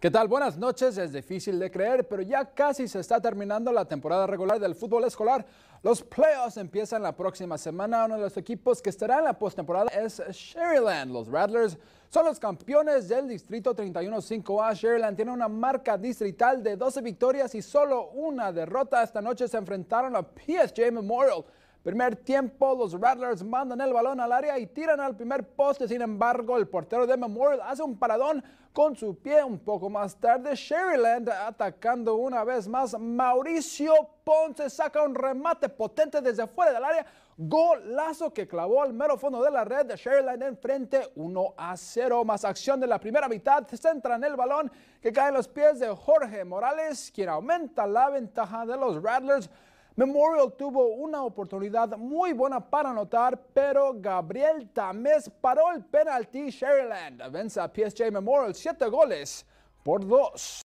¿Qué tal? Buenas noches. Es difícil de creer, pero ya casi se está terminando la temporada regular del fútbol escolar. Los playoffs empiezan la próxima semana. Uno de los equipos que estará en la postemporada es Sherryland. Los Rattlers son los campeones del Distrito 31-5A. Sherryland tiene una marca distrital de 12 victorias y solo una derrota. Esta noche se enfrentaron a PSJ Memorial. Primer tiempo, los Rattlers mandan el balón al área y tiran al primer poste. Sin embargo, el portero de Memorial hace un paradón con su pie un poco más tarde. Sherryland atacando una vez más. Mauricio Ponce saca un remate potente desde fuera del área. Golazo que clavó al mero fondo de la red de Sherryland en frente 1 a 0. Más acción de la primera mitad. Centra en el balón que cae en los pies de Jorge Morales, quien aumenta la ventaja de los Rattlers. Memorial tuvo una oportunidad muy buena para anotar, pero Gabriel Tamés paró el penalti. Sherryland vence a PSG Memorial siete goles por dos.